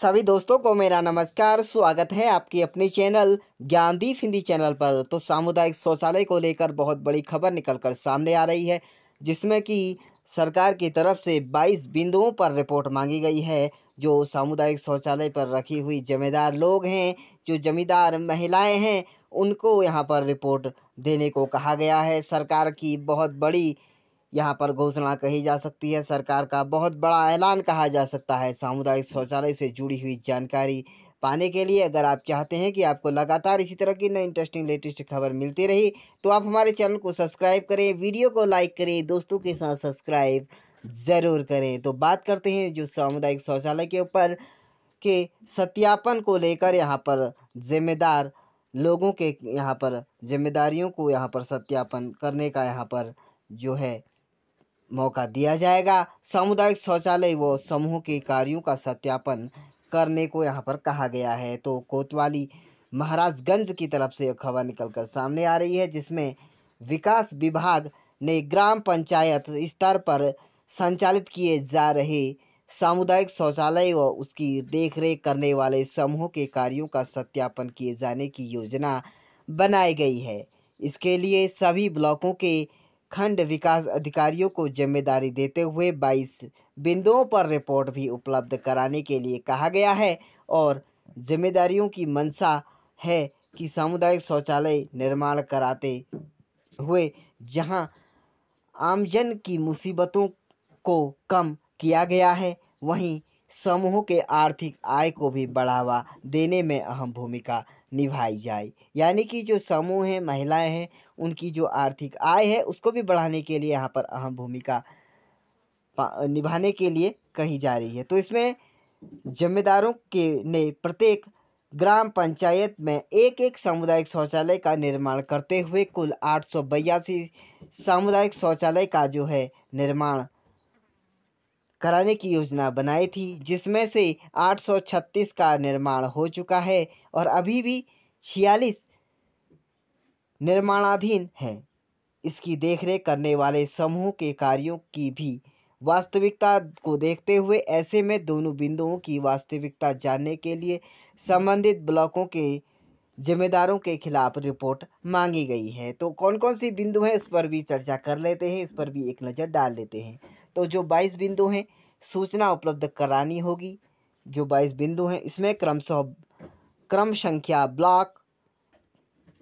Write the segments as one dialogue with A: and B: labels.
A: सभी दोस्तों को मेरा नमस्कार स्वागत है आपकी अपने चैनल ज्ञानदीप हिंदी चैनल पर तो सामुदायिक शौचालय को लेकर बहुत बड़ी खबर निकलकर सामने आ रही है जिसमें कि सरकार की तरफ से 22 बिंदुओं पर रिपोर्ट मांगी गई है जो सामुदायिक शौचालय पर रखी हुई जमींदार लोग हैं जो जमींदार महिलाएँ हैं उनको यहाँ पर रिपोर्ट देने को कहा गया है सरकार की बहुत बड़ी यहाँ पर घोषणा कही जा सकती है सरकार का बहुत बड़ा ऐलान कहा जा सकता है सामुदायिक शौचालय से जुड़ी हुई जानकारी पाने के लिए अगर आप चाहते हैं कि आपको लगातार इसी तरह की नई इंटरेस्टिंग लेटेस्ट खबर मिलती रही तो आप हमारे चैनल को सब्सक्राइब करें वीडियो को लाइक करें दोस्तों के साथ सब्सक्राइब ज़रूर करें तो बात करते हैं जो सामुदायिक शौचालय के ऊपर के सत्यापन को लेकर यहाँ पर जिम्मेदार लोगों के यहाँ पर जिम्मेदारियों को यहाँ पर सत्यापन करने का यहाँ पर जो है मौका दिया जाएगा सामुदायिक शौचालय व समूह के कार्यों का सत्यापन करने को यहाँ पर कहा गया है तो कोतवाली महाराजगंज की तरफ से खबर निकलकर सामने आ रही है जिसमें विकास विभाग ने ग्राम पंचायत स्तर पर संचालित किए जा रहे सामुदायिक शौचालय व उसकी देखरेख करने वाले समूह के कार्यों का सत्यापन किए जाने की योजना बनाई गई है इसके लिए सभी ब्लॉकों के खंड विकास अधिकारियों को जिम्मेदारी देते हुए 22 बिंदुओं पर रिपोर्ट भी उपलब्ध कराने के लिए कहा गया है और जिम्मेदारियों की मंशा है कि सामुदायिक शौचालय निर्माण कराते हुए जहां आमजन की मुसीबतों को कम किया गया है वहीं समूह के आर्थिक आय को भी बढ़ावा देने में अहम भूमिका निभाई जाए यानी कि जो समूह हैं महिलाएं हैं उनकी जो आर्थिक आय है उसको भी बढ़ाने के लिए यहाँ पर अहम भूमिका निभाने के लिए कही जा रही है तो इसमें जिम्मेदारों के ने प्रत्येक ग्राम पंचायत में एक एक सामुदायिक शौचालय का निर्माण करते हुए कुल आठ सामुदायिक शौचालय का जो है निर्माण कराने की योजना बनाई थी जिसमें से 836 का निर्माण हो चुका है और अभी भी छियालीस निर्माणाधीन है इसकी देखरेख करने वाले समूह के कार्यों की भी वास्तविकता को देखते हुए ऐसे में दोनों बिंदुओं की वास्तविकता जानने के लिए संबंधित ब्लॉकों के जिम्मेदारों के खिलाफ रिपोर्ट मांगी गई है तो कौन कौन सी बिंदु हैं इस पर भी चर्चा कर लेते हैं इस पर भी एक नज़र डाल लेते हैं तो जो बाईस बिंदु हैं सूचना उपलब्ध करानी होगी जो बाईस बिंदु हैं इसमें सौ क्रम संख्या ब्लॉक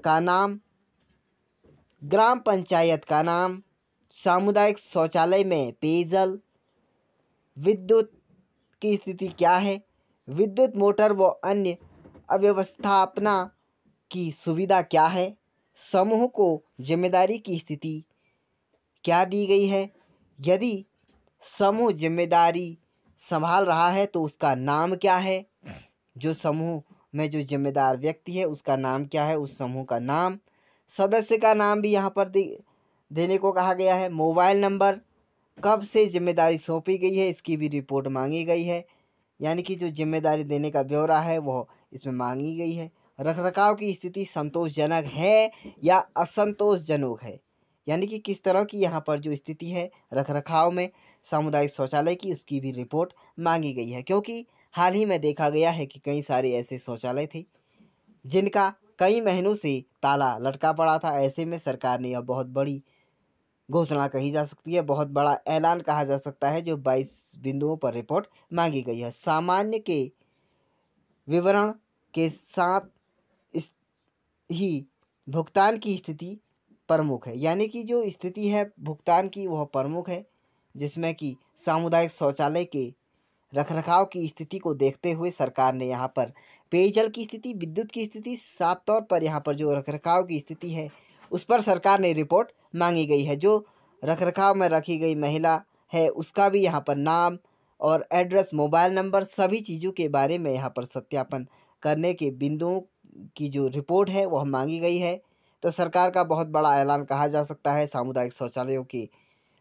A: का नाम ग्राम पंचायत का नाम सामुदायिक शौचालय में पेयजल विद्युत की स्थिति क्या है विद्युत मोटर व अन्य अव्यवस्थापना की सुविधा क्या है समूह को जिम्मेदारी की स्थिति क्या दी गई है यदि समूह जिम्मेदारी संभाल रहा है तो उसका नाम क्या है जो समूह में जो जिम्मेदार व्यक्ति है उसका नाम क्या है उस समूह का नाम सदस्य का नाम भी यहाँ पर देने को कहा गया है मोबाइल नंबर कब से जिम्मेदारी सौंपी गई है इसकी भी रिपोर्ट मांगी गई है यानी कि जो जिम्मेदारी देने का ब्यौरा है वह इसमें मांगी गई है रखरखाव की स्थिति संतोषजनक है या असंतोषजनक है यानी कि किस तरह की यहाँ पर जो स्थिति है रखरखाव में सामुदायिक शौचालय की उसकी भी रिपोर्ट मांगी गई है क्योंकि हाल ही में देखा गया है कि कई सारे ऐसे शौचालय थे जिनका कई महीनों से ताला लटका पड़ा था ऐसे में सरकार ने यह बहुत बड़ी घोषणा कही जा सकती है बहुत बड़ा ऐलान कहा जा सकता है जो 22 बिंदुओं पर रिपोर्ट मांगी गई है सामान्य के विवरण के साथ इस ही भुगतान की स्थिति प्रमुख है यानी कि जो स्थिति है भुगतान की वह प्रमुख है जिसमें कि सामुदायिक शौचालय के रखरखाव की स्थिति को देखते हुए सरकार ने यहाँ पर पेयजल की स्थिति विद्युत की स्थिति साफ तौर पर यहाँ पर जो रखरखाव की स्थिति है उस पर सरकार ने रिपोर्ट मांगी गई है जो रखरखाव में रखी गई महिला है उसका भी यहाँ पर नाम और एड्रेस मोबाइल नंबर सभी चीज़ों के बारे में यहाँ पर सत्यापन करने के बिंदुओं की जो रिपोर्ट है वह मांगी गई है तो सरकार का बहुत बड़ा ऐलान कहा जा सकता है सामुदायिक शौचालयों के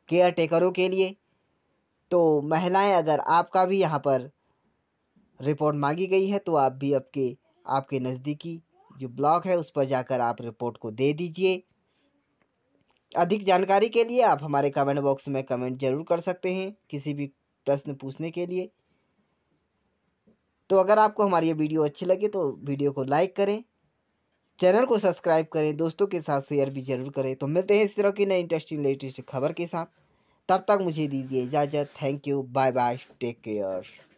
A: केयर टेकरों के लिए तो महिलाएं अगर आपका भी यहाँ पर रिपोर्ट मांगी गई है तो आप भी आपके आपके नज़दीकी जो ब्लॉक है उस पर जाकर आप रिपोर्ट को दे दीजिए अधिक जानकारी के लिए आप हमारे कमेंट बॉक्स में कमेंट जरूर कर सकते हैं किसी भी प्रश्न पूछने के लिए तो अगर आपको हमारी ये वीडियो अच्छी लगी तो वीडियो को लाइक करें चैनल को सब्सक्राइब करें दोस्तों के साथ शेयर भी जरूर करें तो मिलते हैं इस तरह की नई इंटरेस्टिंग लेटेस्ट खबर के साथ तब तक मुझे दीजिए इजाज़त thank you bye bye take care